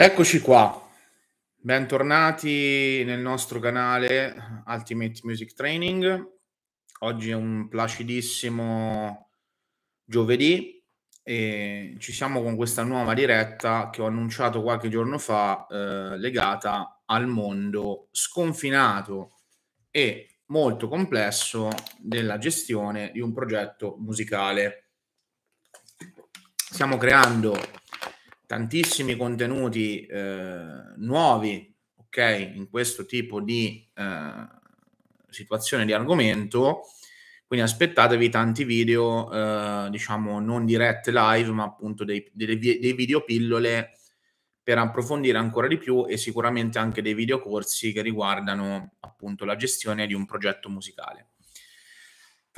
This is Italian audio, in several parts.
Eccoci qua, bentornati nel nostro canale Ultimate Music Training. Oggi è un placidissimo giovedì e ci siamo con questa nuova diretta che ho annunciato qualche giorno fa eh, legata al mondo sconfinato e molto complesso della gestione di un progetto musicale. Stiamo creando tantissimi contenuti eh, nuovi, ok, in questo tipo di eh, situazione di argomento. Quindi aspettatevi tanti video, eh, diciamo, non dirette live, ma appunto dei, dei, dei video pillole per approfondire ancora di più e sicuramente anche dei videocorsi che riguardano appunto la gestione di un progetto musicale.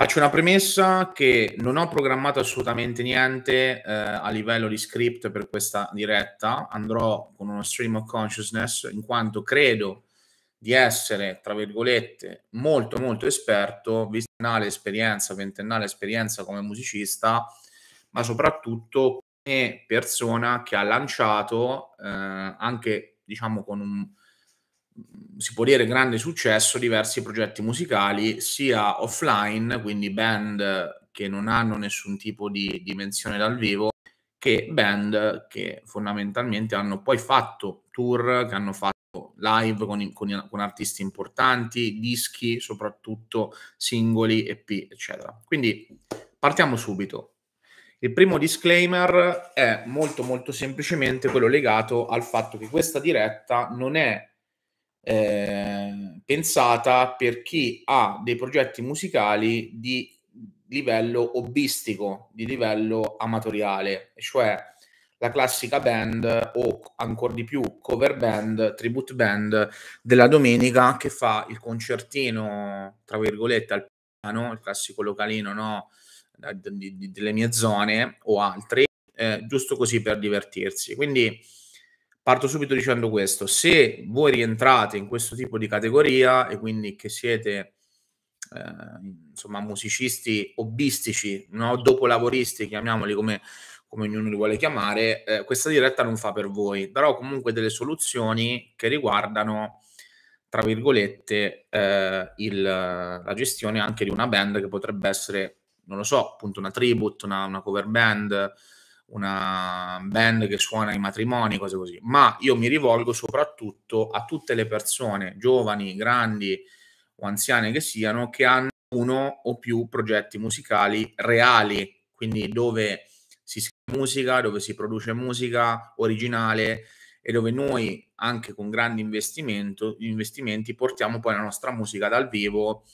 Faccio una premessa che non ho programmato assolutamente niente eh, a livello di script per questa diretta, andrò con uno stream of consciousness in quanto credo di essere, tra virgolette, molto molto esperto, ventennale esperienza, ventennale esperienza come musicista, ma soprattutto come persona che ha lanciato eh, anche diciamo con un, si può dire grande successo diversi progetti musicali, sia offline, quindi band che non hanno nessun tipo di dimensione dal vivo, che band che fondamentalmente hanno poi fatto tour, che hanno fatto live con, con, con artisti importanti, dischi, soprattutto singoli, EP, eccetera. Quindi partiamo subito. Il primo disclaimer è molto molto semplicemente quello legato al fatto che questa diretta non è eh, pensata per chi ha dei progetti musicali di livello hobbistico, di livello amatoriale, cioè la classica band o ancora di più cover band, tribute band della domenica che fa il concertino, tra virgolette, al piano, il classico localino no? delle mie zone o altri, eh, giusto così per divertirsi. Quindi Parto subito dicendo questo, se voi rientrate in questo tipo di categoria e quindi che siete eh, insomma musicisti hobbistici, no? dopo lavoristi, chiamiamoli come, come ognuno li vuole chiamare, eh, questa diretta non fa per voi, però comunque delle soluzioni che riguardano tra virgolette eh, il, la gestione anche di una band che potrebbe essere, non lo so, appunto una tribute, una, una cover band, una band che suona i matrimoni, cose così, ma io mi rivolgo soprattutto a tutte le persone, giovani, grandi o anziane che siano, che hanno uno o più progetti musicali reali, quindi dove si scrive musica, dove si produce musica originale e dove noi anche con grandi investimenti portiamo poi la nostra musica dal vivo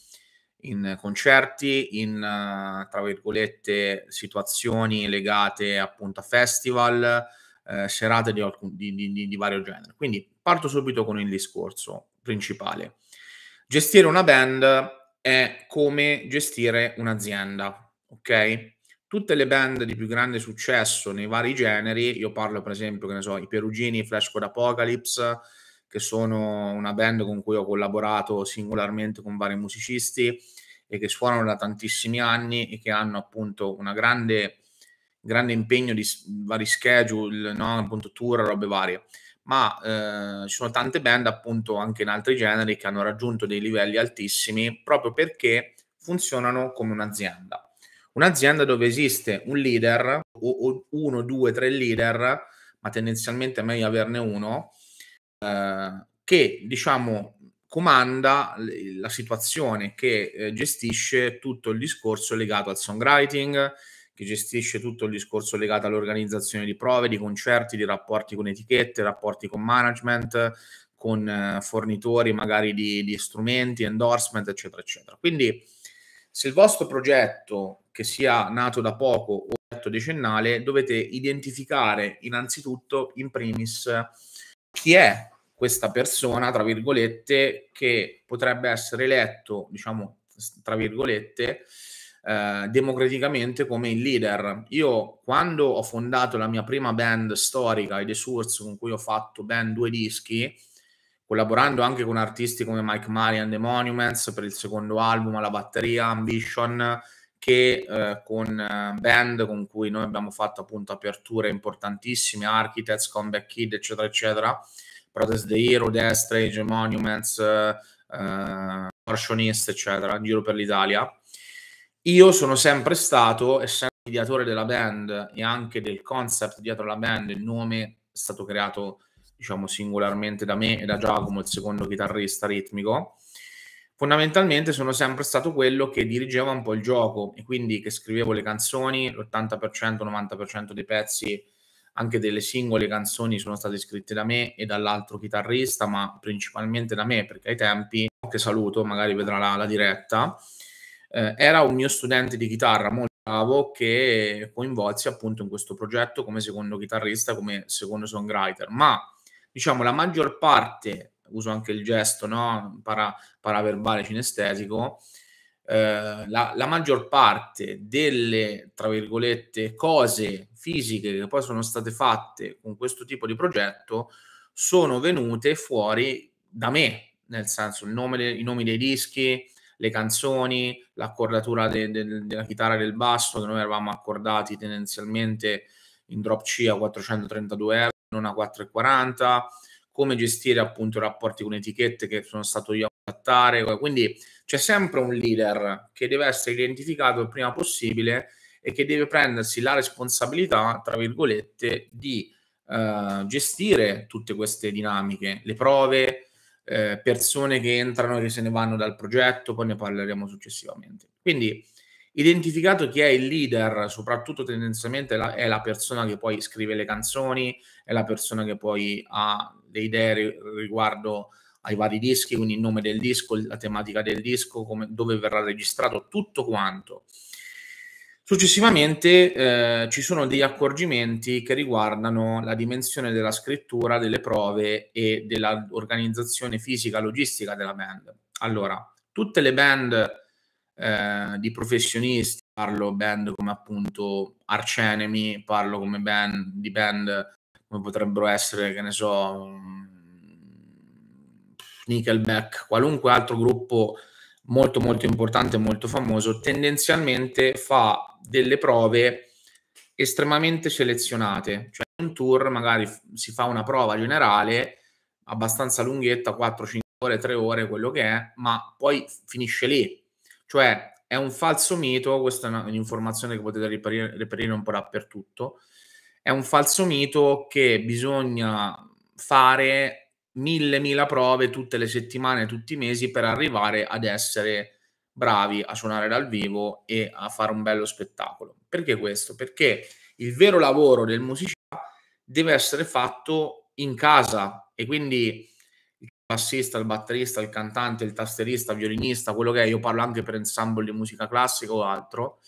in concerti, in uh, tra virgolette situazioni legate appunto a festival, eh, serate di, alcun, di, di, di vario genere. Quindi parto subito con il discorso principale. Gestire una band è come gestire un'azienda, ok? Tutte le band di più grande successo nei vari generi, io parlo per esempio, che ne so, i Perugini, Flash Code Apocalypse, che sono una band con cui ho collaborato singolarmente con vari musicisti e che suonano da tantissimi anni e che hanno appunto un grande, grande, impegno di vari schedule, no? appunto tour, robe varie. Ma eh, ci sono tante band appunto anche in altri generi che hanno raggiunto dei livelli altissimi proprio perché funzionano come un'azienda. Un'azienda dove esiste un leader o, o uno, due, tre leader, ma tendenzialmente è meglio averne uno, eh, che diciamo comanda la situazione che eh, gestisce tutto il discorso legato al songwriting, che gestisce tutto il discorso legato all'organizzazione di prove, di concerti, di rapporti con etichette, rapporti con management, con eh, fornitori magari di, di, strumenti, endorsement, eccetera, eccetera. Quindi se il vostro progetto, che sia nato da poco o decennale, dovete identificare innanzitutto, in primis, chi è questa persona, tra virgolette, che potrebbe essere eletto, diciamo, tra virgolette, eh, democraticamente come il leader. Io quando ho fondato la mia prima band storica, i The Source, con cui ho fatto ben due dischi, collaborando anche con artisti come Mike Murray and The Monuments per il secondo album, alla batteria, Ambition, che eh, con eh, band con cui noi abbiamo fatto appunto aperture importantissime, Architects, Comeback Kid, eccetera, eccetera Brothers of the Hero, Death Strange, Monuments, eh, Martionist, eh, eccetera, giro per l'Italia. Io sono sempre stato, essendo ideatore della band e anche del concept dietro la band, il nome è stato creato diciamo singolarmente da me e da Giacomo, il secondo chitarrista ritmico. Fondamentalmente sono sempre stato quello che dirigeva un po' il gioco e quindi che scrivevo le canzoni, l'80%, 90% dei pezzi anche delle singole canzoni sono state scritte da me e dall'altro chitarrista, ma principalmente da me, perché ai tempi, che saluto, magari vedrà la, la diretta, eh, era un mio studente di chitarra molto bravo che coinvolsi appunto in questo progetto come secondo chitarrista, come secondo songwriter, ma diciamo la maggior parte, uso anche il gesto no? Para, paraverbale cinestesico, eh, la, la, maggior parte delle, tra virgolette, cose fisiche che poi sono state fatte con questo tipo di progetto sono venute fuori da me, nel senso il nome, i nomi dei dischi, le canzoni, l'accordatura de, de, della chitarra del basso che noi eravamo accordati tendenzialmente in drop C a 432 euro, non a 440, come gestire appunto i rapporti con etichette che sono stato io a adattare. Quindi c'è sempre un leader che deve essere identificato il prima possibile e che deve prendersi la responsabilità, tra virgolette, di eh, gestire tutte queste dinamiche, le prove, eh, persone che entrano e che se ne vanno dal progetto, poi ne parleremo successivamente. Quindi identificato chi è il leader, soprattutto tendenzialmente la, è la persona che poi scrive le canzoni, è la persona che poi ha le idee riguardo ai vari dischi, quindi il nome del disco, la tematica del disco, come, dove verrà registrato, tutto quanto. Successivamente eh, ci sono degli accorgimenti che riguardano la dimensione della scrittura, delle prove e dell'organizzazione fisica, logistica della band. Allora, tutte le band eh, di professionisti, parlo band come appunto Arcenemy, parlo come band, di band come potrebbero essere, che ne so, Nickelback, qualunque altro gruppo molto molto importante, e molto famoso, tendenzialmente fa delle prove estremamente selezionate, cioè un tour magari si fa una prova generale abbastanza lunghetta, 4-5 ore, 3 ore, quello che è, ma poi finisce lì. Cioè è un falso mito, questa è un'informazione che potete reperire, reperire un po' dappertutto, è un falso mito che bisogna fare mille, mila prove tutte le settimane, tutti i mesi per arrivare ad essere bravi a suonare dal vivo e a fare un bello spettacolo. Perché questo? Perché il vero lavoro del musicista deve essere fatto in casa e quindi il bassista, il batterista, il cantante, il tasterista, il violinista, quello che è, io parlo anche per ensemble di musica classica o altro,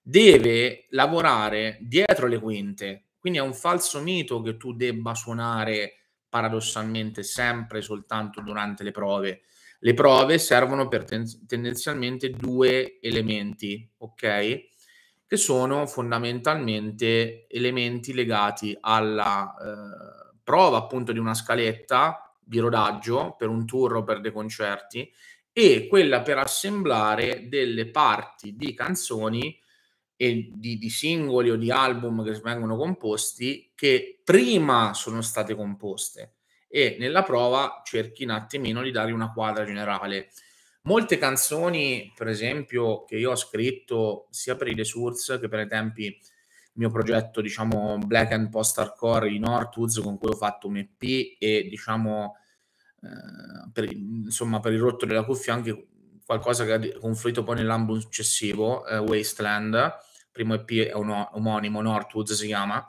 deve lavorare dietro le quinte. Quindi è un falso mito che tu debba suonare paradossalmente sempre e soltanto durante le prove. Le prove servono per ten- tendenzialmente due elementi, ok? Che sono fondamentalmente elementi legati alla eh, prova appunto di una scaletta di rodaggio per un tour o per dei concerti e quella per assemblare delle parti di canzoni e di, di, singoli o di album che vengono composti che prima sono state composte e nella prova cerchi un attimino di dare una quadra generale. Molte canzoni, per esempio, che io ho scritto sia per i The Source che per esempi il mio progetto, diciamo, Black and Post Hardcore in Northwoods, con cui ho fatto un EP e, diciamo, eh, per, insomma, per il rotto della cuffia anche qualcosa che ha confluito poi nell'album successivo, eh, Wasteland, primo EP è uno, omonimo, Northwoods si chiama,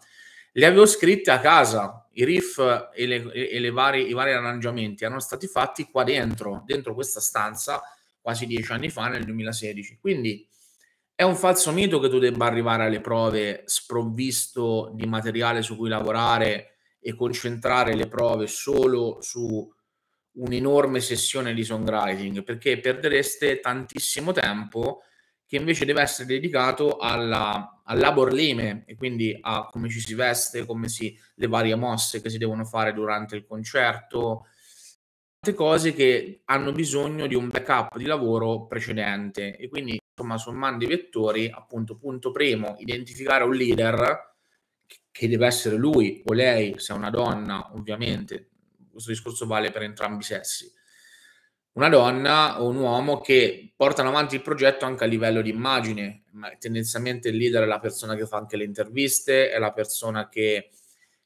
le avevo scritte a casa, i riff e, le, e le varie, i vari arrangiamenti erano stati fatti qua dentro, dentro questa stanza, quasi dieci anni fa, nel 2016. Quindi è un falso mito che tu debba arrivare alle prove sprovvisto di materiale su cui lavorare e concentrare le prove solo su un'enorme sessione di songwriting, perché perdereste tantissimo tempo che invece deve essere dedicato alla, al labor leme e quindi a come ci si veste, come si, le varie mosse che si devono fare durante il concerto, tante cose che hanno bisogno di un backup di lavoro precedente e quindi insomma sommando i vettori, appunto punto primo, identificare un leader che deve essere lui o lei, se è una donna ovviamente, questo discorso vale per entrambi i sessi, una donna o un uomo che portano avanti il progetto anche a livello di immagine. ma Tendenzialmente il leader è la persona che fa anche le interviste, è la persona che,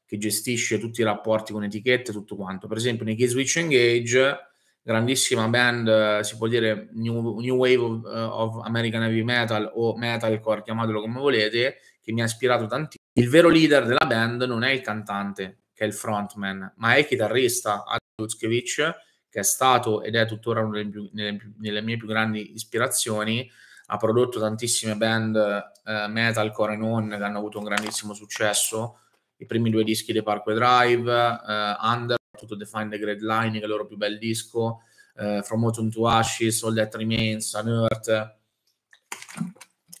che gestisce tutti i rapporti con etichette e tutto quanto. Per esempio, nei Key Switch Engage, grandissima band, eh, si può dire New, new Wave of, eh, of American Heavy Metal o Metalcore, chiamatelo come volete, che mi ha ispirato tantissimo. Il vero leader della band non è il cantante, che è il frontman, ma è il chitarrista, Adam Lutzkevich, che è stato ed è tuttora una delle, nelle, nelle mie più grandi ispirazioni, ha prodotto tantissime band eh, core e non che hanno avuto un grandissimo successo. I primi due dischi di Parkway Drive, eh, Under, tutto Define the Great Line, che è il loro più bel disco, eh, From Autumn to Ashes, All That Remains, Unearth.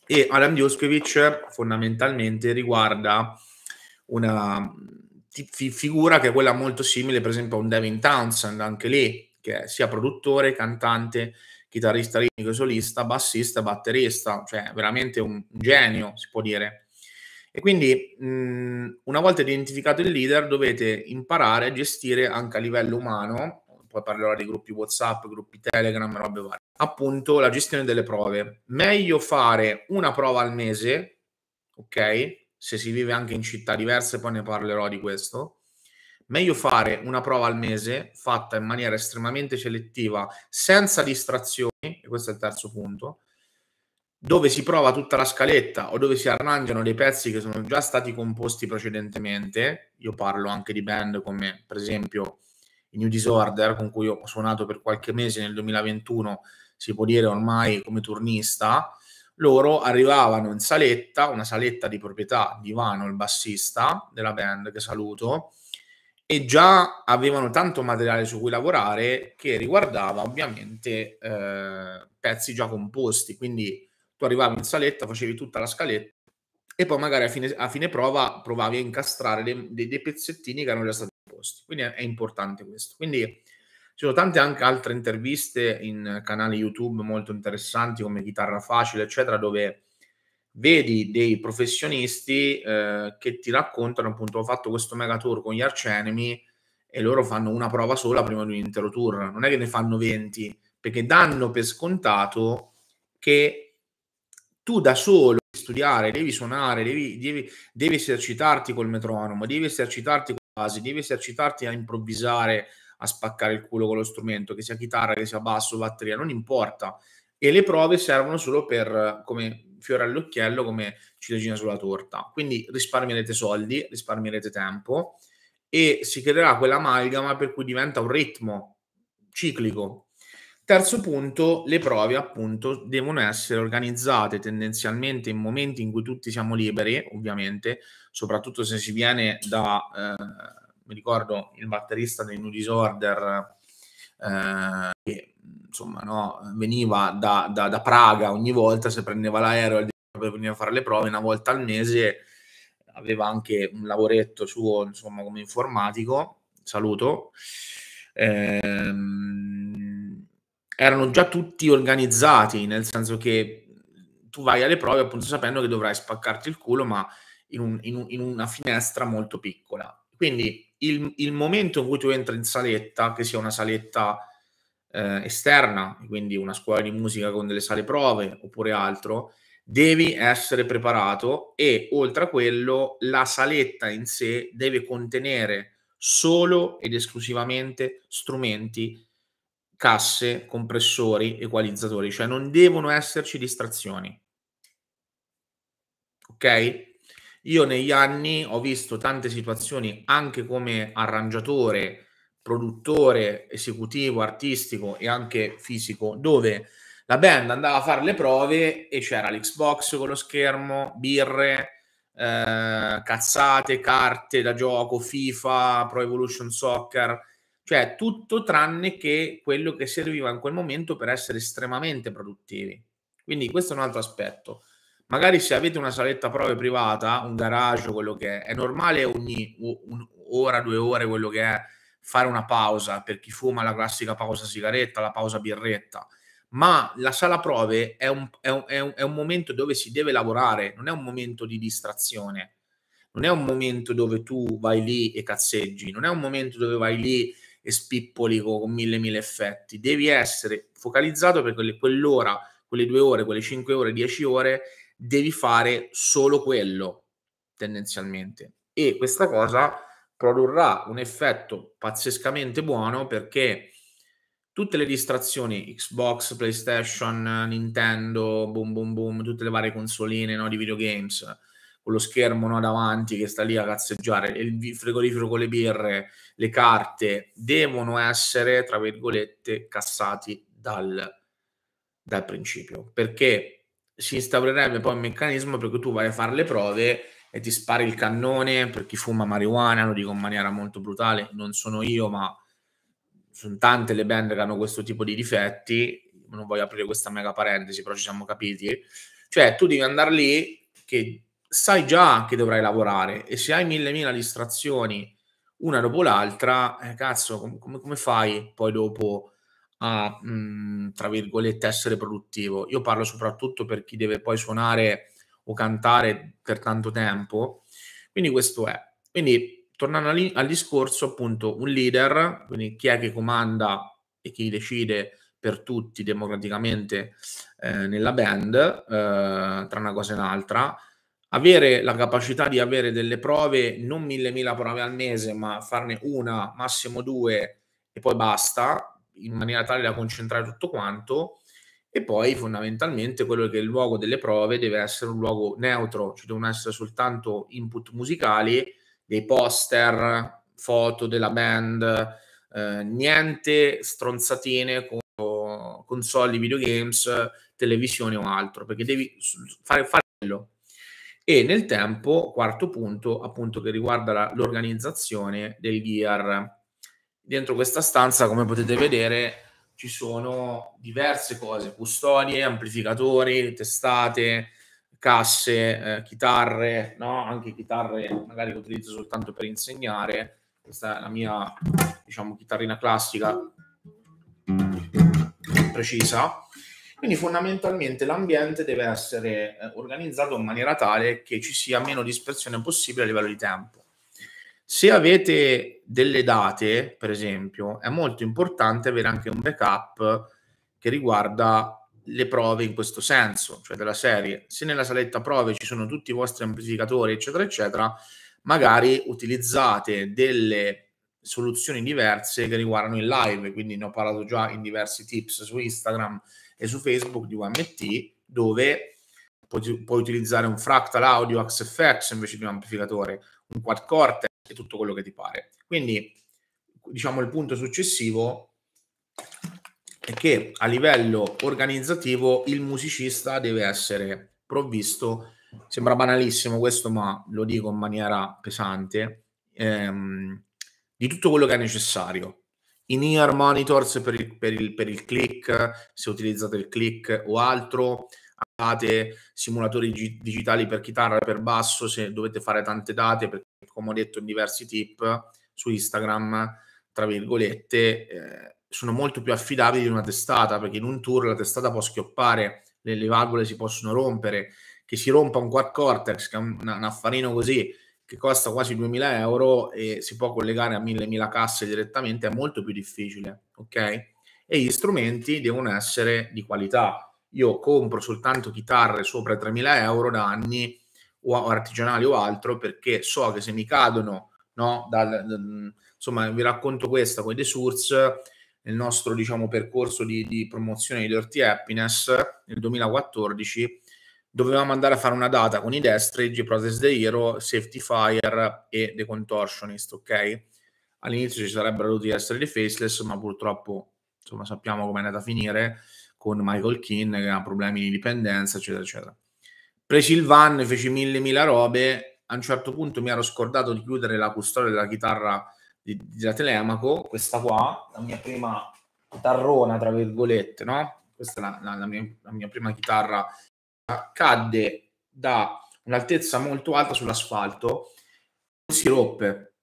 E Adam Dioskovic fondamentalmente riguarda una, ti figura che è quella molto simile, per esempio, a un Devin Townsend, anche lì, che è sia produttore, cantante, chitarrista ritmico solista, bassista, batterista, cioè veramente un genio, si può dire. E quindi, mh, una volta identificato il leader, dovete imparare a gestire anche a livello umano, poi parlerò di gruppi WhatsApp, gruppi Telegram, robe varie, appunto la gestione delle prove. Meglio fare una prova al mese, ok? se si vive anche in città diverse, poi ne parlerò di questo. Meglio fare una prova al mese fatta in maniera estremamente selettiva, senza distrazioni, e questo è il terzo punto, dove si prova tutta la scaletta o dove si arrangiano dei pezzi che sono già stati composti precedentemente. Io parlo anche di band come per esempio i New Disorder, con cui ho suonato per qualche mese nel 2021, si può dire ormai come turnista, loro arrivavano in saletta, una saletta di proprietà di Ivano, il bassista della band, che saluto, e già avevano tanto materiale su cui lavorare che riguardava ovviamente eh, pezzi già composti, quindi tu arrivavi in saletta, facevi tutta la scaletta e poi magari a fine, a fine prova provavi a incastrare dei, dei, dei pezzettini che erano già stati composti, quindi è, è importante questo. Quindi ci sono tante anche altre interviste in canali YouTube molto interessanti come Chitarra Facile, eccetera, dove vedi dei professionisti eh, che ti raccontano appunto ho fatto questo mega tour con gli arcenemi e loro fanno una prova sola prima di un intero tour, non è che ne fanno 20, perché danno per scontato che tu da solo devi studiare, devi suonare, devi, devi, devi esercitarti col metronomo, devi esercitarti con le basi, devi esercitarti a improvvisare, a spaccare il culo con lo strumento, che sia chitarra, che sia basso, batteria, non importa. E le prove servono solo per, come fiore all'occhiello, come ciliegina sulla torta. Quindi risparmierete soldi, risparmierete tempo e si creerà quell'amalgama per cui diventa un ritmo ciclico. Terzo punto, le prove appunto devono essere organizzate tendenzialmente in momenti in cui tutti siamo liberi, ovviamente, soprattutto se si viene da... Eh, mi ricordo il batterista dei New Disorder eh, che insomma no, veniva da, da, da, Praga ogni volta se prendeva l'aereo per venire a fare le prove una volta al mese aveva anche un lavoretto suo insomma come informatico saluto eh, erano già tutti organizzati nel senso che tu vai alle prove appunto sapendo che dovrai spaccarti il culo ma in, un, in, un, in una finestra molto piccola quindi il, il, momento in cui tu entri in saletta, che sia una saletta eh, esterna, quindi una scuola di musica con delle sale prove oppure altro, devi essere preparato e oltre a quello la saletta in sé deve contenere solo ed esclusivamente strumenti, casse, compressori, equalizzatori, cioè non devono esserci distrazioni. Ok? Io negli anni ho visto tante situazioni anche come arrangiatore, produttore, esecutivo, artistico e anche fisico, dove la band andava a fare le prove e c'era l'Xbox con lo schermo, birre, eh, cazzate, carte da gioco, FIFA, Pro Evolution Soccer, cioè tutto tranne che quello che serviva in quel momento per essere estremamente produttivi. Quindi questo è un altro aspetto magari se avete una saletta prove privata, un garage, quello che è, è normale ogni ora, due ore, quello che è, fare una pausa per chi fuma la classica pausa sigaretta, la pausa birretta. Ma la sala prove è un, è un, è un, è un momento dove si deve lavorare, non è un momento di distrazione, non è un momento dove tu vai lì e cazzeggi, non è un momento dove vai lì e spippoli con, mille mille effetti. Devi essere focalizzato per quell'ora, quelle due ore, quelle cinque ore, dieci ore devi fare solo quello tendenzialmente e questa cosa produrrà un effetto pazzescamente buono perché tutte le distrazioni Xbox, PlayStation, Nintendo, boom boom boom, tutte le varie consoline no, di videogames con lo schermo no, davanti che sta lì a cazzeggiare, il frigorifero con le birre, le carte, devono essere, tra virgolette, cassati dal, dal principio. Perché si instaurerebbe poi un meccanismo per cui tu vai a fare le prove e ti spari il cannone per chi fuma marijuana, lo dico in maniera molto brutale, non sono io, ma sono tante le band che hanno questo tipo di difetti, non voglio aprire questa mega parentesi, però ci siamo capiti. Cioè, tu devi andare lì che sai già che dovrai lavorare e se hai mille mila distrazioni una dopo l'altra, eh, cazzo, com- come fai poi dopo a, mh, mhmm, tra virgolette, essere produttivo. Io parlo soprattutto per chi deve poi suonare o cantare per tanto tempo. Quindi questo è. Quindi, tornando al, al discorso, appunto, un leader, quindi chi è che comanda e chi decide per tutti democraticamente eh, nella band, eh, tra una cosa e un'altra, avere la capacità di avere delle prove, non mille mila prove al mese, ma farne una, massimo due e poi basta, in maniera tale da concentrare tutto quanto e poi fondamentalmente quello che è il luogo delle prove deve essere un luogo neutro, ci cioè devono essere soltanto input musicali, dei poster, foto della band, eh, niente stronzatine con console, videogames, televisione o altro, perché devi fare, fare quello. E nel tempo, quarto punto, appunto che riguarda la, l'organizzazione del gear dentro questa stanza, come potete vedere, ci sono diverse cose, custodie, amplificatori, testate, casse, eh, chitarre, no? anche chitarre magari che utilizzo soltanto per insegnare. Questa è la mia, diciamo, chitarrina classica precisa. Quindi fondamentalmente l'ambiente deve essere eh, organizzato in maniera tale che ci sia meno dispersione possibile a livello di tempo. Se avete delle date, per esempio, è molto importante avere anche un backup che riguarda le prove in questo senso, cioè della serie. Se nella saletta prove ci sono tutti i vostri amplificatori, eccetera, eccetera, magari utilizzate delle soluzioni diverse che riguardano il live, quindi ne ho parlato già in diversi tips su Instagram e su Facebook di UMT, dove puoi, puoi utilizzare un fractal audio XFX invece di un amplificatore, un quad cortex e tutto quello che ti pare. Quindi, diciamo, il punto successivo è che a livello organizzativo il musicista deve essere provvisto, sembra banalissimo questo, ma lo dico in maniera pesante, ehm, di tutto quello che è necessario. In ear monitors per il, per, il, per il click, se utilizzate il click o altro, date, simulatori gi- digitali per chitarra, per basso, se dovete fare tante date, perché come ho detto in diversi tip su Instagram, tra virgolette, eh, sono molto più affidabili di una testata, perché in un tour la testata può schioppare, le, le valvole si possono rompere, che si rompa un quad cortex, che è un, un affarino così, che costa quasi 2000 euro e si può collegare a 1000-1000 casse direttamente, è molto più difficile, ok? E gli strumenti devono essere di qualità, io compro soltanto chitarre sopra i 3.000 euro da anni o artigianali o altro perché so che se mi cadono, no, dal, dal, insomma vi racconto questa con i The Source, nel nostro diciamo, percorso di, di promozione di Dirty Happiness nel 2014 dovevamo andare a fare una data con i Destridge, Process the Hero, Safety Fire e The Contortionist, ok? All'inizio ci sarebbero dovuti essere dei Faceless, ma purtroppo insomma, sappiamo com'è andata a finire con Michael Keane che ha problemi di dipendenza, eccetera, eccetera. Presi il van, feci mille, mille robe, a un certo punto mi ero scordato di chiudere la custodia della chitarra di, della Telemaco, questa qua, la mia prima tarrona, tra virgolette, no? Questa è la, la, la, mia, la mia prima chitarra. Cadde da un'altezza molto alta sull'asfalto, non si ruppe,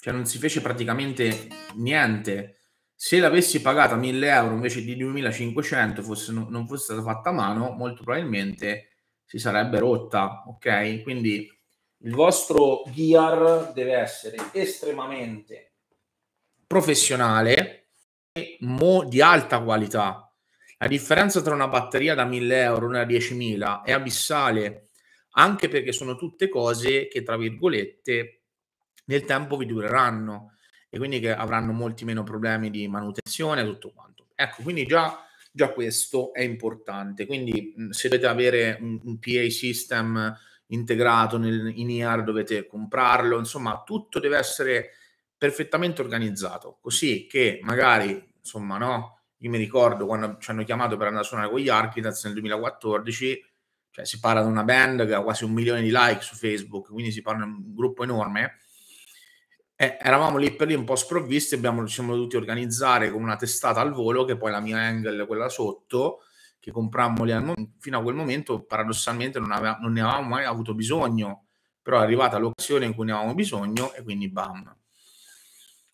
cioè non si fece praticamente niente se l'avessi pagata 1000 euro invece di 2500 fosse, non fosse stata fatta a mano molto probabilmente si sarebbe rotta ok quindi il vostro gear deve essere estremamente professionale e mo- di alta qualità la differenza tra una batteria da 1000 euro e una 10.000 è abissale anche perché sono tutte cose che tra virgolette nel tempo vi dureranno e quindi che avranno molti meno problemi di manutenzione e tutto quanto. Ecco, quindi già, già, questo è importante. Quindi se dovete avere un, un PA system integrato nel, in IAR dovete comprarlo, insomma tutto deve essere perfettamente organizzato, così che magari, insomma, no, io mi ricordo quando ci hanno chiamato per andare a suonare con gli Architects nel 2014, cioè si parla di una band che ha quasi un milione di like su Facebook, quindi si parla di un gruppo enorme, eh, eravamo lì per lì un po' sprovvisti, abbiamo, ci siamo dovuti organizzare con una testata al volo, che poi la mia Angle, quella sotto, che comprammo lì mo- fino a quel momento, paradossalmente non, aveva, non, ne avevamo mai avuto bisogno, però è arrivata l'occasione in cui ne avevamo bisogno e quindi bam.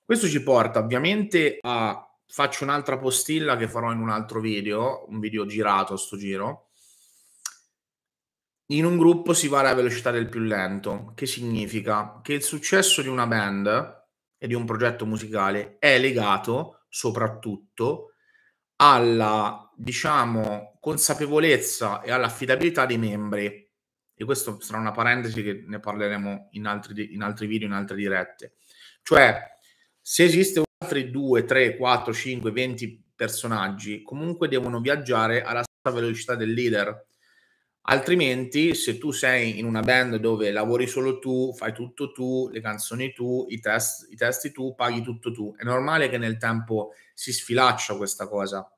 Questo ci porta ovviamente a... Faccio un'altra postilla che farò in un altro video, un video girato a sto giro, in un gruppo si va alla velocità del più lento, che significa che il successo di una band e di un progetto musicale è legato soprattutto alla, diciamo, consapevolezza e all'affidabilità dei membri. E questo sarà una parentesi che ne parleremo in altri, in altri video, in altre dirette. Cioè, se esistono altri 2, 3, 4, 5, 20 personaggi, comunque devono viaggiare alla stessa velocità del leader Altrimenti, se tu sei in una band dove lavori solo tu, fai tutto tu, le canzoni tu, i, test, i testi tu, paghi tutto tu, è normale che nel tempo si sfilaccia questa cosa.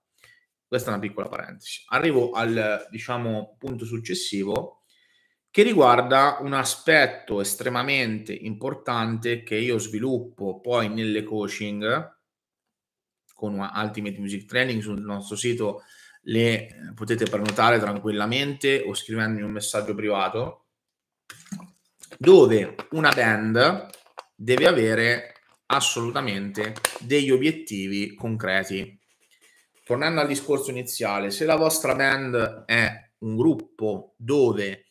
Questa è una piccola parentesi. Arrivo al diciamo, punto successivo che riguarda un aspetto estremamente importante che io sviluppo poi nelle coaching con Ultimate Music Training sul nostro sito le potete prenotare tranquillamente o scrivendomi un messaggio privato dove una band deve avere assolutamente degli obiettivi concreti. Tornando al discorso iniziale, se la vostra band è un gruppo dove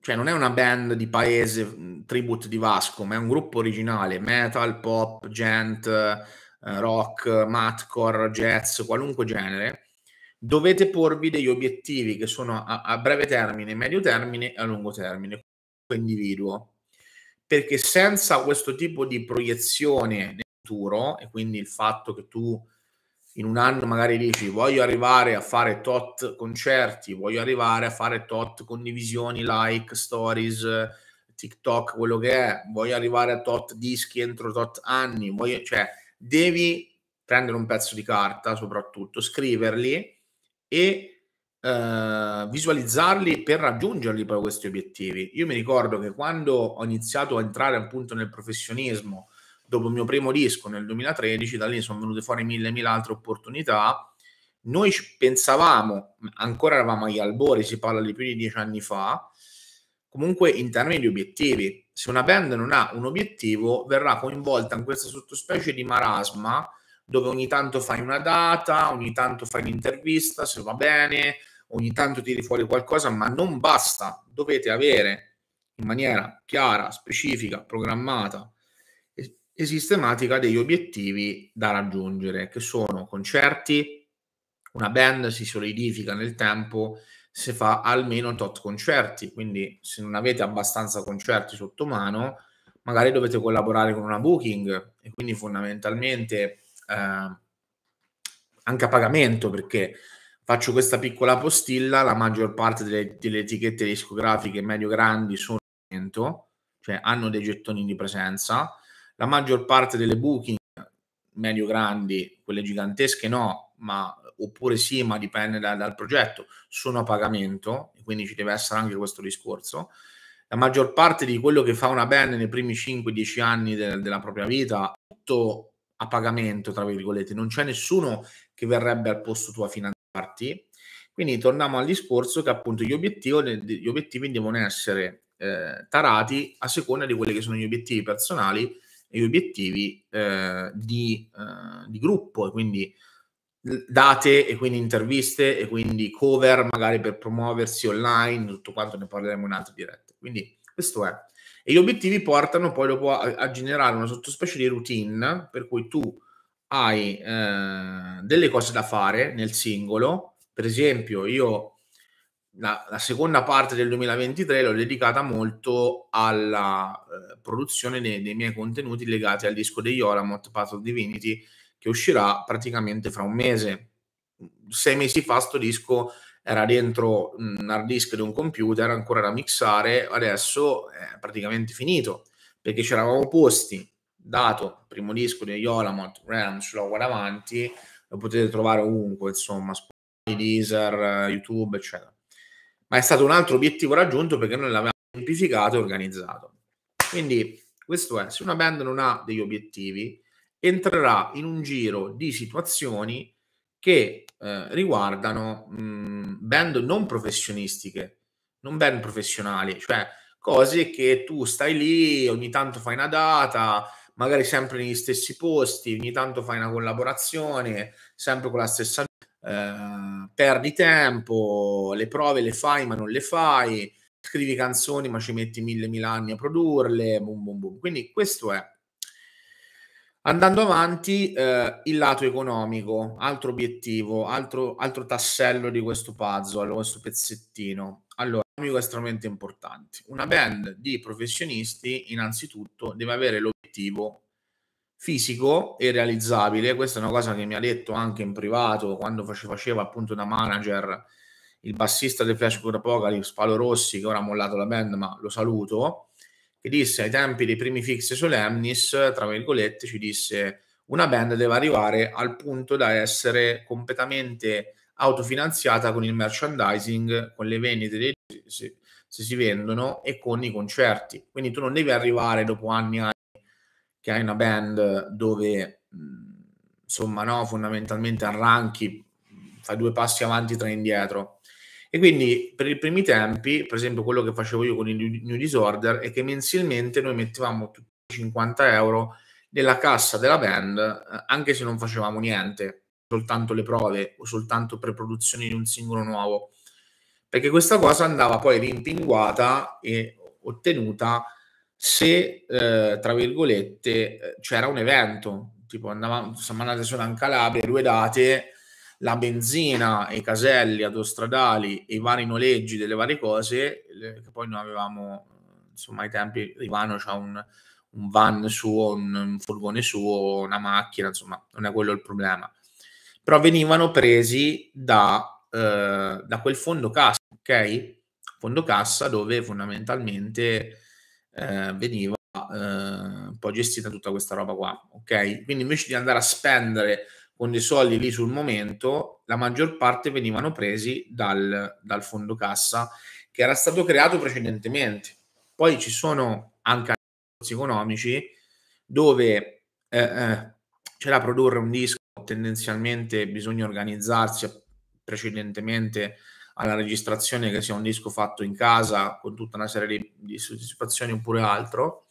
cioè non è una band di paese tribute di Vasco, ma è un gruppo originale, metal, pop, gent, eh, rock, matcore, jazz, qualunque genere, dovete porvi degli obiettivi che sono a, a breve termine, medio termine e a lungo termine, individuo. Perché senza questo tipo di proiezione nel futuro, e quindi il fatto che tu in un anno magari dici voglio arrivare a fare tot concerti, voglio arrivare a fare tot condivisioni, like, stories, TikTok, quello che è, voglio arrivare a tot dischi entro tot anni, voglio, cioè devi prendere un pezzo di carta soprattutto, scriverli e eh, visualizzarli per raggiungerli poi questi obiettivi. Io mi ricordo che quando ho iniziato a entrare appunto nel professionismo, dopo il mio primo disco nel 2013, da lì sono venute fuori mille, mille altre opportunità. Noi pensavamo, ancora eravamo agli albori, si parla di più di dieci anni fa, comunque in termini di obiettivi. Se una band non ha un obiettivo, verrà coinvolta in questa sottospecie di marasma dove ogni tanto fai una data, ogni tanto fai un'intervista, se va bene, ogni tanto tiri fuori qualcosa, ma non basta. Dovete avere in maniera chiara, specifica, programmata e sistematica degli obiettivi da raggiungere, che sono concerti, una band si solidifica nel tempo se fa almeno tot concerti. Quindi, se non avete abbastanza concerti sotto mano, magari dovete collaborare con una booking e quindi fondamentalmente eh, anche a pagamento perché faccio questa piccola postilla la maggior parte delle, delle etichette discografiche medio grandi sono pagamento cioè hanno dei gettoni di presenza la maggior parte delle booking medio grandi quelle gigantesche no ma oppure sì, ma dipende da, dal progetto, sono a pagamento, quindi ci deve essere anche questo discorso. La maggior parte di quello che fa una band nei primi 5-10 anni de- della propria vita, tutto a pagamento, tra virgolette, non c'è nessuno che verrebbe al posto tuo a finanziarti. Quindi torniamo al discorso che appunto gli obiettivi, gli obiettivi devono essere eh, tarati a seconda di quelli che sono gli obiettivi personali e gli obiettivi eh, di, eh, di, gruppo, quindi date e quindi interviste e quindi cover magari per promuoversi online, tutto quanto ne parleremo in altre dirette. Quindi questo è. E gli obiettivi portano poi dopo a, a generare una sottospecie di routine per cui tu hai eh, delle cose da fare nel singolo, per esempio io la, la seconda parte del 2023 l'ho dedicata molto alla eh, produzione dei, dei, miei contenuti legati al disco degli Oramot, Path of Divinity, che uscirà praticamente fra un mese. Sei mesi fa sto disco era dentro un hard disk di un computer, ancora da mixare, adesso è praticamente finito, perché ci eravamo posti, dato il primo disco di Yolamot, Rams, l'ho qua davanti, lo potete trovare ovunque, insomma, Spotify, Deezer, YouTube, eccetera. Ma è stato un altro obiettivo raggiunto perché noi l'avevamo semplificato e organizzato. Quindi questo è, se una band non ha degli obiettivi, entrerà in un giro di situazioni che eh, riguardano mh, mm, band non professionistiche, non band professionali, cioè cose che tu stai lì, ogni tanto fai una data, magari sempre negli stessi posti, ogni tanto fai una collaborazione, sempre con la stessa... Eh, perdi tempo, le prove le fai ma non le fai, scrivi canzoni ma ci metti mille mila anni a produrle, boom, boom, boom. quindi questo è Andando avanti, eh, il lato economico, altro obiettivo, altro, altro tassello di questo puzzle, questo pezzettino. Allora, economico estremamente importante. Una band di professionisti, innanzitutto, deve avere l'obiettivo fisico e realizzabile. Questa è una cosa che mi ha detto anche in privato quando faceva appunto da manager il bassista del Flash Apocalypse, Paolo Rossi, che ora ha mollato la band, ma lo saluto e disse ai tempi dei primi fix solemnis, tra virgolette, ci disse una band deve arrivare al punto da essere completamente autofinanziata con il merchandising, con le vendite dei se, se si vendono e con i concerti. Quindi tu non devi arrivare dopo anni e anni che hai una band dove mhmm, insomma no, fondamentalmente arranchi, fai due passi avanti, tre indietro e quindi per i primi tempi, per esempio quello che facevo io con il New Disorder, è che mensilmente noi mettevamo 50 euro nella cassa della band, eh, anche se non facevamo niente, soltanto le prove o soltanto preproduzioni di un singolo nuovo, perché questa cosa andava poi rimpinguata e ottenuta se, eh, tra virgolette, eh, c'era un evento, tipo andavamo, siamo andati solo in Calabria, due date, la benzina e i caselli autostradali e i vari noleggi delle varie cose, che poi noi avevamo, insomma, ai tempi Rivano c'ha un, un van suo, un, un furgone suo, una macchina, insomma, non è quello il problema. Però venivano presi da, eh, da quel fondo cassa, ok? Fondo cassa dove fondamentalmente eh, veniva eh, po' gestita tutta questa roba qua, ok? Quindi invece di andare a spendere con dei soldi lì sul momento, la maggior parte venivano presi dal, dal fondo cassa che era stato creato precedentemente. Poi ci sono anche altri economici dove eh, eh, c'è da produrre un disco, tendenzialmente bisogna organizzarsi precedentemente alla registrazione che sia un disco fatto in casa con tutta una serie di, di soddisfazioni oppure altro.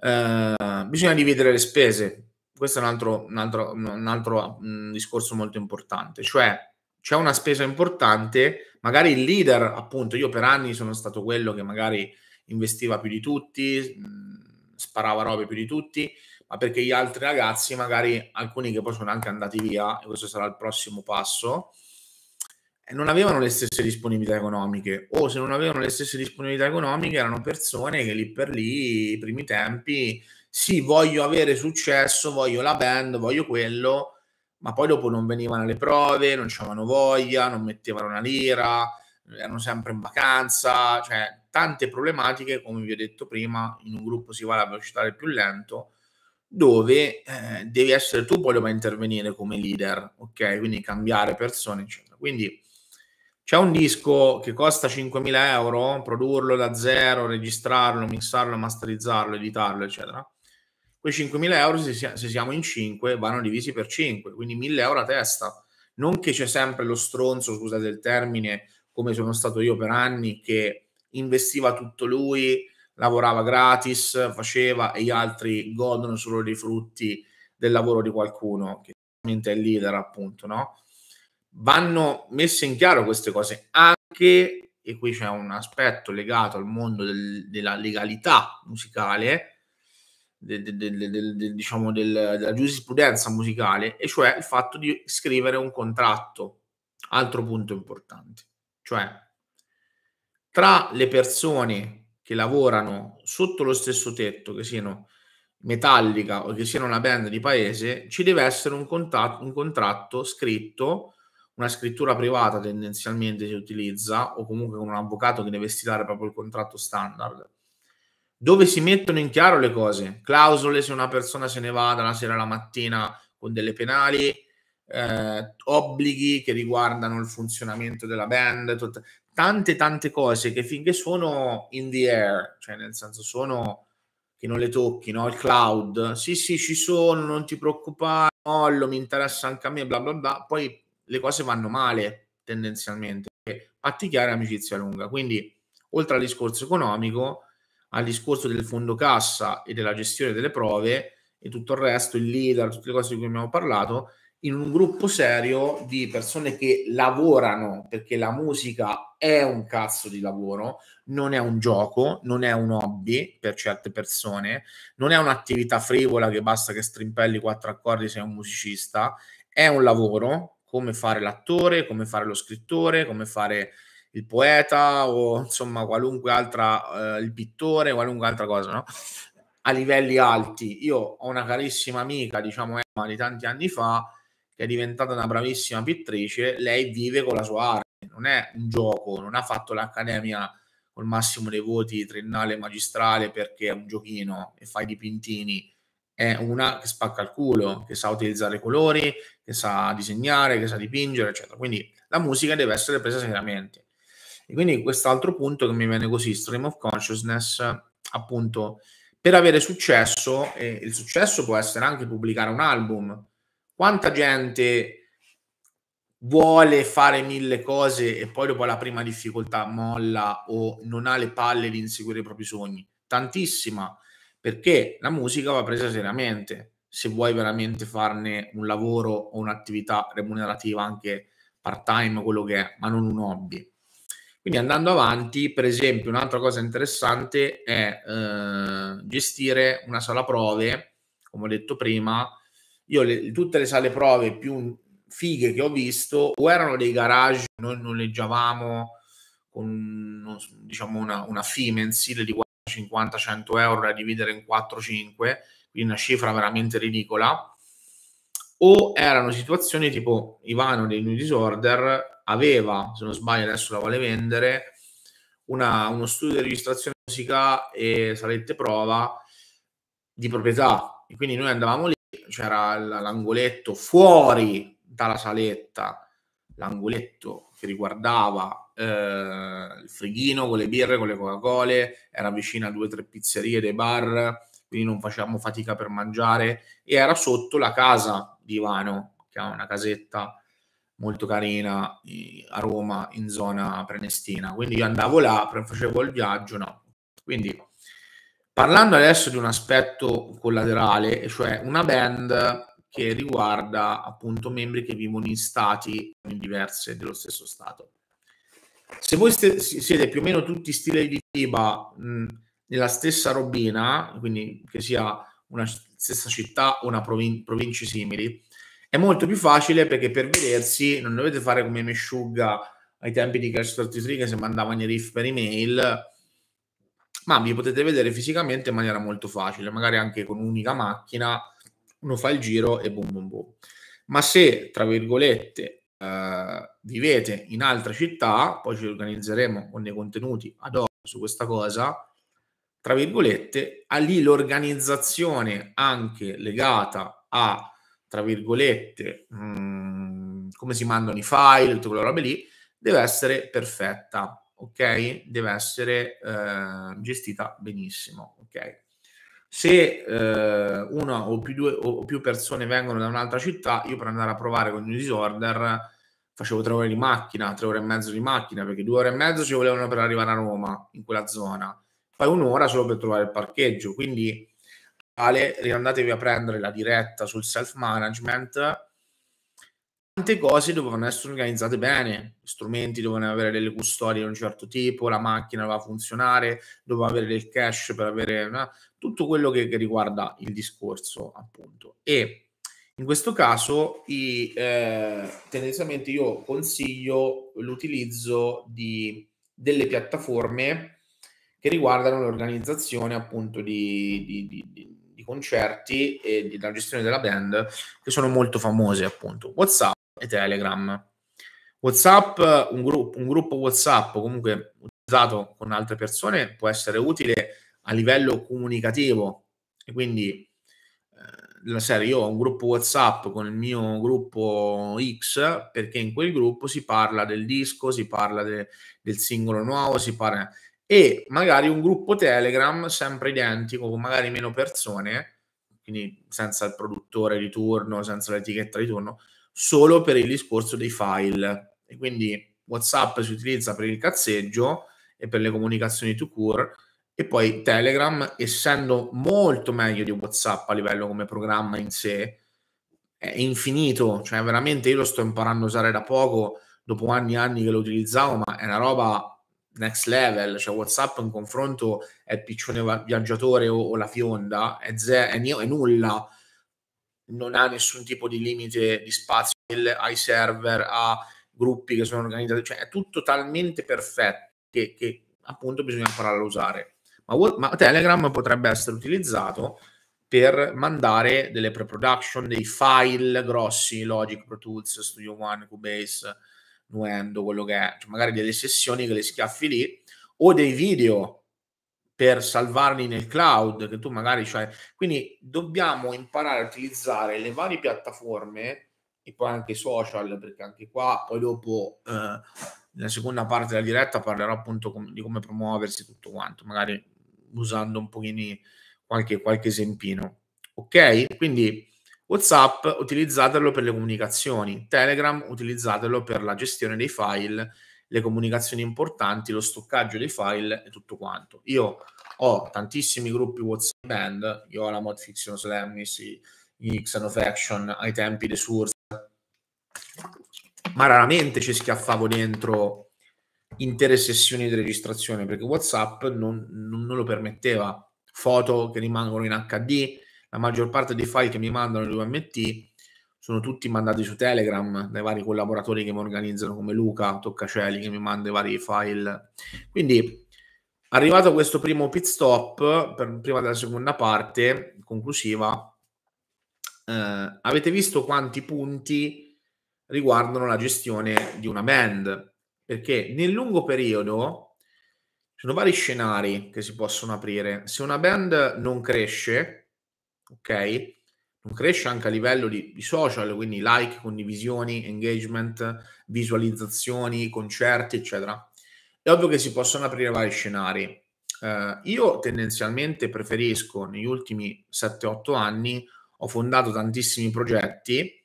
Eh, bisogna dividere le spese, questo è un altro, un altro, un altro mh, mm, discorso molto importante, cioè c'è una spesa importante, magari il leader, appunto, io per anni sono stato quello che magari investiva più di tutti, mh, mm, sparava robe più di tutti, ma perché gli altri ragazzi, magari alcuni che poi sono anche andati via, e questo sarà il prossimo passo, non avevano le stesse disponibilità economiche o se non avevano le stesse disponibilità economiche erano persone che lì per lì, i primi tempi, sì, voglio avere successo, voglio la band, voglio quello, ma poi dopo non venivano le prove, non c'avevano voglia, non mettevano una lira, erano sempre in vacanza, cioè tante problematiche, come vi ho detto prima, in un gruppo si va alla velocità del più lento, dove eh, devi essere tu poi a intervenire come leader, ok? Quindi cambiare persone, eccetera. Quindi c'è un disco che costa 5.000 euro, produrlo da zero, registrarlo, mixarlo, masterizzarlo, editarlo, eccetera. Quei 5.000 euro, se, siamo in 5, vanno divisi per 5, quindi 1.000 euro a testa. Non che c'è sempre lo stronzo, scusate il termine, come sono stato io per anni, che investiva tutto lui, lavorava gratis, faceva e gli altri godono solo dei frutti del lavoro di qualcuno, che è il leader appunto, no? Vanno messe in chiaro queste cose, anche, e qui c'è un aspetto legato al mondo del, della legalità musicale, de, diciamo della giurisprudenza musicale, e cioè il fatto di scrivere un contratto. Altro punto importante. Cioè, tra le persone che lavorano sotto lo stesso tetto, che siano metallica o che siano una band di paese, ci deve essere un, contatto, un contratto scritto, una scrittura privata tendenzialmente si utilizza, o comunque con un avvocato che deve stilare proprio il contratto standard, dove si mettono in chiaro le cose, clausole se una persona se ne va dalla sera alla mattina con delle penali, eh, obblighi che riguardano il funzionamento della band, tot- tante tante cose che finché sono in the air, cioè nel senso sono che non le tocchi, no? il cloud, sì sì ci sono, non ti preoccupare, mollo, mi interessa anche a me, bla bla bla, poi le cose vanno male tendenzialmente, fatti chiari amicizia lunga, quindi oltre al discorso economico al discorso del fondo cassa e della gestione delle prove e tutto il resto, il leader, tutte le cose di cui abbiamo parlato, in un gruppo serio di persone che lavorano, perché la musica è un cazzo di lavoro, non è un gioco, non è un hobby per certe persone, non è un'attività frivola che basta che strimpelli quattro accordi sei un musicista, è un lavoro, come fare l'attore, come fare lo scrittore, come fare il poeta o insomma qualunque altra, eh, il pittore, qualunque altra cosa, no? A livelli alti. Io ho una carissima amica, diciamo Emma, di tanti anni fa, che è diventata una bravissima pittrice, lei vive con la sua arte, non è un gioco, non ha fatto l'accademia col massimo dei voti triennale magistrale perché è un giochino e fa i dipintini è una che spacca il culo, che sa utilizzare i colori, che sa disegnare, che sa dipingere, eccetera. Quindi la musica deve essere presa seriamente. E quindi quest'altro punto che mi viene così, stream of consciousness, appunto, per avere successo, e il successo può essere anche pubblicare un album, quanta gente vuole fare mille cose e poi dopo la prima difficoltà molla o non ha le palle di inseguire i propri sogni? Tantissima, perché la musica va presa seriamente se vuoi veramente farne un lavoro o un'attività remunerativa anche part time, quello che è, ma non un hobby. Quindi andando avanti, per esempio, un'altra cosa interessante è eh, gestire una sala prove, come ho detto prima, io le, tutte le sale prove più fighe che ho visto o erano dei garage, noi noleggiavamo con diciamo una, una fee mensile di 50-100 euro da dividere in 4-5, quindi una cifra veramente ridicola, o erano situazioni tipo Ivano dei New Disorder aveva, se non sbaglio adesso la vuole vendere, una, uno studio di registrazione musica e salette prova di proprietà. E quindi noi andavamo lì, c'era l'angoletto fuori dalla saletta, l'angoletto che riguardava eh, il frighino con le birre, con le Coca-Cola, era vicino a due o tre pizzerie, dei bar, quindi non facevamo fatica per mangiare, e era sotto la casa di Ivano, che ha una casetta molto carina a Roma in zona prenestina. Quindi io andavo là, facevo il viaggio, no. Quindi parlando adesso di un aspetto collaterale, cioè una band che riguarda appunto membri che vivono in stati diverse dello stesso stato. Se voi st- siete più o meno tutti stile di FIBA mh, nella stessa robina, quindi che sia una stessa città o una provin- province simili, è molto più facile perché per vedersi non dovete fare come Mesciuga ai tempi di Crash 33 che se mandavano i riff per email, ma vi potete vedere fisicamente in maniera molto facile, magari anche con un'unica macchina, uno fa il giro e boom boom boom. Ma se, tra virgolette, eh, vivete in altra città, poi ci organizzeremo con dei contenuti ad hoc su questa cosa, tra virgolette, ha lì l'organizzazione anche legata a tra virgolette, mh, mm, come si mandano i file, tutte quelle robe lì, deve essere perfetta, ok? Deve essere eh, gestita benissimo, ok? Se eh, una o più, due, o più persone vengono da un'altra città, io per andare a provare con il disorder facevo tre ore di macchina, tre ore e mezzo di macchina, perché due ore e mezzo ci volevano per arrivare a Roma, in quella zona. Poi un'ora solo per trovare il parcheggio, quindi Ale, andatevi a prendere la diretta sul self-management. Tante cose dovevano essere organizzate bene, strumenti dovevano avere delle custodie di un certo tipo, la macchina doveva funzionare, doveva avere del cash per avere no? tutto quello che, che, riguarda il discorso, appunto. E in questo caso, i, eh, tendenzialmente, io consiglio l'utilizzo di delle piattaforme che riguardano l'organizzazione appunto di, di, di, di concerti e della gestione della band che sono molto famose, appunto, WhatsApp e Telegram. WhatsApp, un, gru- un gruppo WhatsApp comunque utilizzato con altre persone può essere utile a livello comunicativo e quindi eh, la serie io ho un gruppo whatsapp con il mio gruppo X perché in quel gruppo si parla del disco si parla de, del singolo nuovo si parla e magari un gruppo Telegram sempre identico, con magari meno persone, quindi senza il produttore di turno, senza l'etichetta di turno, solo per il discorso dei file. E quindi WhatsApp si utilizza per il cazzeggio e per le comunicazioni to cure. E poi Telegram, essendo molto meglio di WhatsApp a livello come programma in sé, è infinito. Cioè, veramente io lo sto imparando a usare da poco, dopo anni e anni che lo utilizzavo, ma è una roba next level, cioè WhatsApp in confronto è il piccione viaggiatore o, o la fionda, è, ze- è, mio, è nulla, non ha nessun tipo di limite di spazio ai server, a gruppi che sono organizzati, cioè è tutto talmente perfetto che, che appunto bisogna imparare a usare. Ma, ma, Telegram potrebbe essere utilizzato per mandare delle pre-production, dei file grossi, Logic, Pro Tools, Studio One, Cubase, nuendo quello che è, cioè magari delle sessioni che le schiaffi lì, o dei video per salvarli nel cloud, che tu magari cioè, quindi dobbiamo imparare a utilizzare le varie piattaforme e poi anche i social, perché anche qua poi dopo eh, nella seconda parte della diretta parlerò appunto com- di come promuoversi tutto quanto, magari usando un pochino qualche, qualche esempino. Ok? Quindi WhatsApp utilizzatelo per le comunicazioni, Telegram utilizzatelo per la gestione dei file, le comunicazioni importanti, lo stoccaggio dei file e tutto quanto. Io ho tantissimi gruppi WhatsApp band, io ho la Modfiction Slemnis, i Xenof Action, ai tempi dei Source, ma raramente ci schiaffavo dentro intere sessioni di registrazione perché WhatsApp non, non lo permetteva. Foto che rimangono in HD, la maggior parte dei file che mi mandano gli UMT sono tutti mandati su Telegram dai vari collaboratori che mi organizzano come Luca Toccacelli che mi manda i vari file. Quindi arrivato a questo primo pit stop, per, prima della seconda parte conclusiva, eh, avete visto quanti punti riguardano la gestione di una band, perché nel lungo periodo ci sono vari scenari che si possono aprire. Se una band non cresce, ok? Non cresce anche a livello di, di social, quindi like, condivisioni, engagement, visualizzazioni, concerti, eccetera. È ovvio che si possono aprire vari scenari. Uh, io tendenzialmente preferisco, negli ultimi 7-8 anni, ho fondato tantissimi progetti,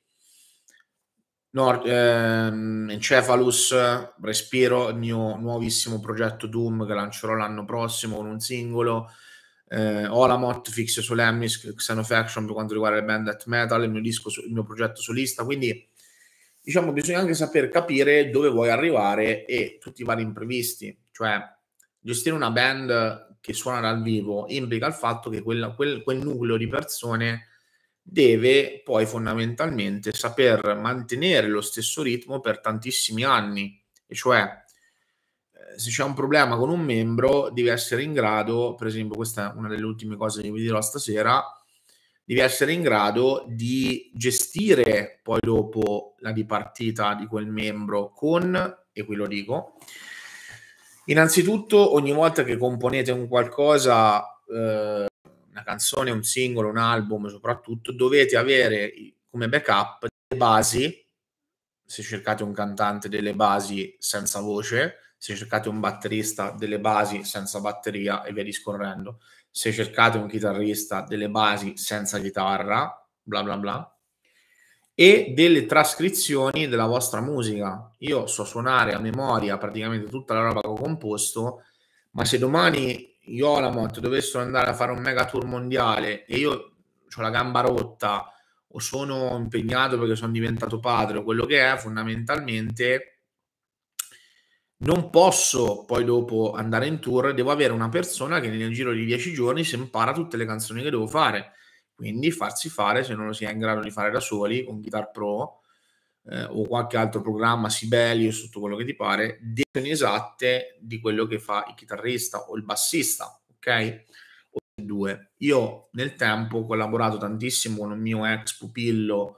Nord, ehm, Encephalus, Respiro, il mio nuovissimo progetto Doom che lancerò l'anno prossimo con un singolo, eh, Olamot, Fix Solemnis, Xenofaction per quanto riguarda il band at metal, il mio disco, il mio progetto solista, quindi diciamo bisogna anche saper capire dove vuoi arrivare e tutti i vari imprevisti, cioè gestire una band che suona dal vivo implica il fatto che quella, quel, quel nucleo di persone deve poi fondamentalmente saper mantenere lo stesso ritmo per tantissimi anni, e cioè se c'è un problema con un membro, devi essere in grado, per esempio, questa è una delle ultime cose che vi dirò stasera, devi essere in grado di gestire poi dopo la dipartita di quel membro con, e qui lo dico, innanzitutto ogni volta che componete un qualcosa, eh, una canzone, un singolo, un album soprattutto, dovete avere come backup le basi, se cercate un cantante delle basi senza voce, se cercate un batterista delle basi senza batteria e via discorrendo, se cercate un chitarrista delle basi senza chitarra, bla bla bla, e delle trascrizioni della vostra musica. Io so suonare a memoria praticamente tutta la roba che ho composto, ma se domani Iolamot dovessero andare a fare un mega tour mondiale e io ho la gamba rotta o sono impegnato perché sono diventato padre o quello che è, fondamentalmente non posso poi dopo andare in tour, devo avere una persona che nel giro di dieci giorni si impara tutte le canzoni che devo fare. Quindi farsi fare, se non lo si è in grado di fare da soli, con Guitar Pro eh, o qualche altro programma, Sibelius, tutto quello che ti pare, direzioni esatte di quello che fa il chitarrista o il bassista, ok? O due. Io nel tempo ho collaborato tantissimo con un mio ex pupillo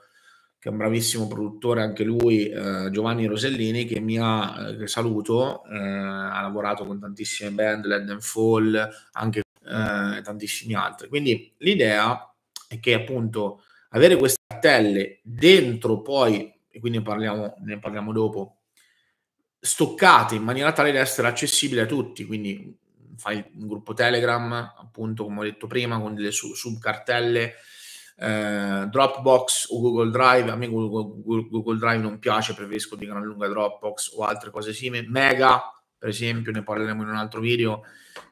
che è un bravissimo produttore anche lui, eh, Giovanni Rosellini, che mi ha, eh, che saluto, eh, ha lavorato con tantissime band, Land and Fall, anche eh, tantissimi altri. Quindi l'idea è che appunto avere queste cartelle dentro poi, e quindi ne parliamo, ne parliamo dopo, stoccate in maniera tale da essere accessibile a tutti, quindi fai un gruppo Telegram, appunto come ho detto prima, con delle su- subcartelle, cartelle eh, Dropbox o Google Drive, a me Google, Google, Drive non piace, preferisco di gran lunga Dropbox o altre cose simili, Mega per esempio, ne parleremo in un altro video,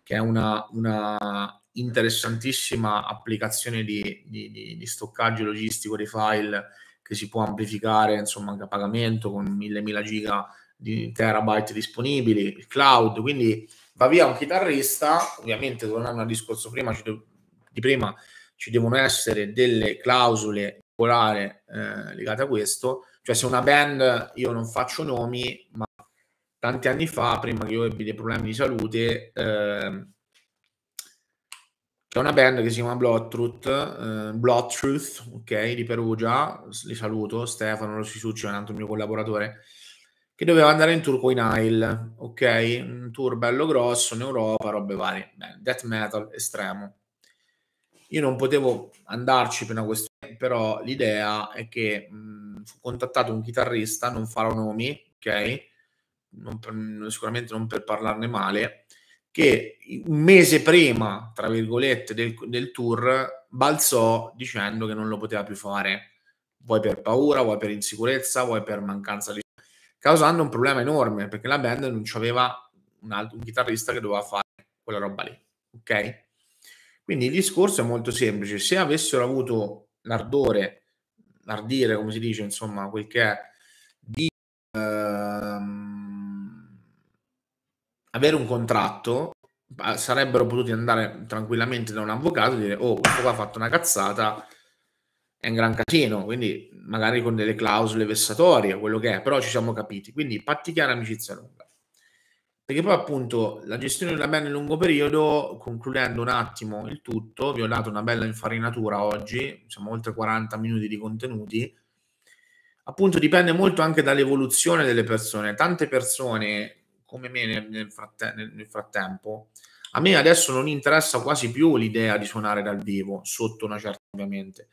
che è una, una interessantissima applicazione di, di, di, di, stoccaggio logistico dei file che si può amplificare, insomma, anche a pagamento con 1000 mila giga di terabyte disponibili, il cloud, quindi va via un chitarrista, ovviamente tornando al discorso prima, di prima, ci devono essere delle clausole regolare eh, legate a questo, cioè se una band, io non faccio nomi, ma tanti anni fa, prima che io ebbi dei problemi di salute, eh, c'è una band che si chiama Bloodtruth, eh, Bloodtruth, ok, di Perugia, li saluto, Stefano lo Rossisuccio è un altro mio collaboratore, che doveva andare in tour con i Nile, ok, un tour bello grosso in Europa, robe varie, Beh, death metal estremo. Io non potevo andarci per una questione, però l'idea è che mh, fu contattato un chitarrista, non farò nomi, ok? Non per, sicuramente non per parlarne male, che un mese prima, tra virgolette, del, del tour balzò dicendo che non lo poteva più fare, vuoi per paura, vuoi per insicurezza, vuoi per mancanza di... causando un problema enorme, perché la band non aveva un, un chitarrista che doveva fare quella roba lì, ok? Quindi il discorso è molto semplice. Se avessero avuto l'ardore, l'ardire, come si dice, insomma, quel che è, di ehm, avere un contratto, sarebbero potuti andare tranquillamente da un avvocato e dire, oh, questo qua ha fatto una cazzata, è un gran casino, quindi magari con delle clausole vessatorie, quello che è, però ci siamo capiti. Quindi patti chiari, amicizia lunga. Perché poi appunto la gestione della band nel lungo periodo, concludendo un attimo il tutto, vi ho dato una bella infarinatura oggi, siamo oltre 40 minuti di contenuti, appunto dipende molto anche dall'evoluzione delle persone. Tante persone, come me nel, fratte- nel frattempo, a me adesso non interessa quasi più l'idea di suonare dal vivo, sotto una certa ovviamente,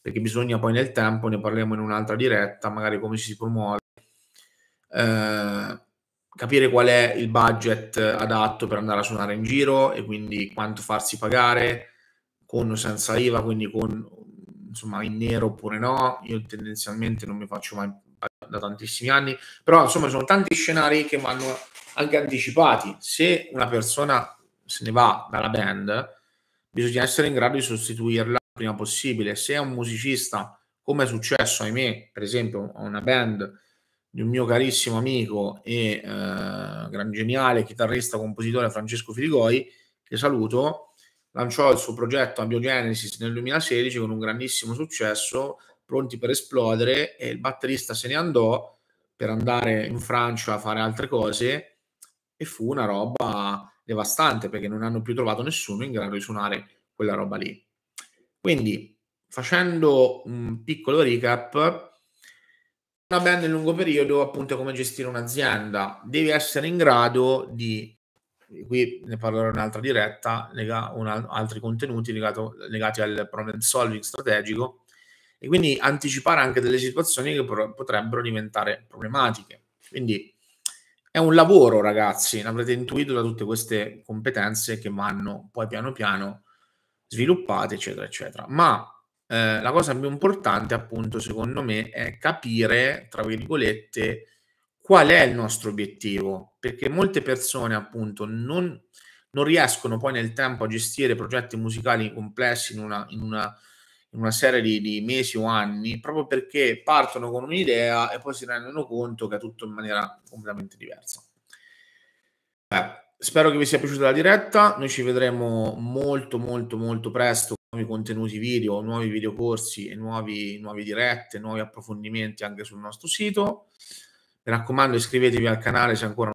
perché bisogna poi nel tempo, ne parliamo in un'altra diretta, magari come si promuove. Eh, capire qual è il budget adatto per andare a suonare in giro e quindi quanto farsi pagare con o senza IVA, quindi con insomma in nero oppure no. Io tendenzialmente non mi faccio mai da tantissimi anni, però insomma sono tanti scenari che vanno anche anticipati. Se una persona se ne va dalla band, bisogna essere in grado di sostituirla il prima possibile. Se è un musicista, come è successo, ahimè, per esempio, a una band di un mio carissimo amico e eh, gran geniale chitarrista compositore Francesco Filigoi, che saluto, lanciò il suo progetto Abiogenesis nel 2016 con un grandissimo successo, pronti per esplodere e il batterista se ne andò per andare in Francia a fare altre cose e fu una roba devastante perché non hanno più trovato nessuno in grado di suonare quella roba lì. Quindi, facendo un piccolo recap, una band nel lungo periodo, appunto, come gestire un'azienda. Devi essere in grado di, qui ne parlerò in un'altra diretta, lega, un, altri contenuti legato, legati al problem solving strategico e quindi anticipare anche delle situazioni che pro, potrebbero diventare problematiche. Quindi è un lavoro, ragazzi, l'avrete intuito da tutte queste competenze che vanno poi piano piano sviluppate, eccetera, eccetera. Ma eh, la cosa più importante, appunto, secondo me, è capire, tra virgolette, qual è il nostro obiettivo, perché molte persone, appunto, non, non riescono poi nel tempo a gestire progetti musicali complessi in una, in una, in una serie di, di, mesi o anni, proprio perché partono con un'idea e poi si rendono conto che è tutto in maniera completamente diversa. Beh, spero che vi sia piaciuta la diretta, noi ci vedremo molto molto molto presto nuovi contenuti video, nuovi videocorsi e nuovi, nuove dirette, nuovi approfondimenti anche sul nostro sito. Mi raccomando, iscrivetevi al canale se ancora